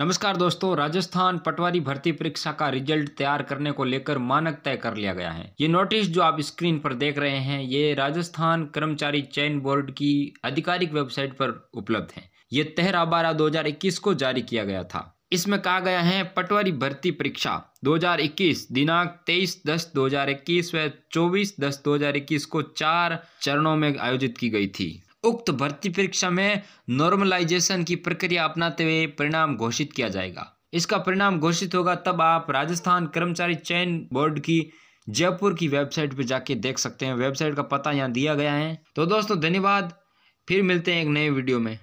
नमस्कार दोस्तों राजस्थान पटवारी भर्ती परीक्षा का रिजल्ट तैयार करने को लेकर मानक तय कर लिया गया है ये नोटिस जो आप स्क्रीन पर देख रहे हैं ये राजस्थान कर्मचारी चयन बोर्ड की आधिकारिक वेबसाइट पर उपलब्ध है ये तेहरा बारह दो को जारी किया गया था इसमें कहा गया है पटवारी भर्ती परीक्षा 2021 दिनांक 23 दस 2021 व 24 दस 2021 को चार चरणों में आयोजित की गई थी उक्त भर्ती परीक्षा में नॉर्मलाइजेशन की प्रक्रिया अपनाते हुए परिणाम घोषित किया जाएगा इसका परिणाम घोषित होगा तब आप राजस्थान कर्मचारी चयन बोर्ड की जयपुर की वेबसाइट पर जाके देख सकते हैं वेबसाइट का पता यहाँ दिया गया है तो दोस्तों धन्यवाद फिर मिलते हैं एक नए वीडियो में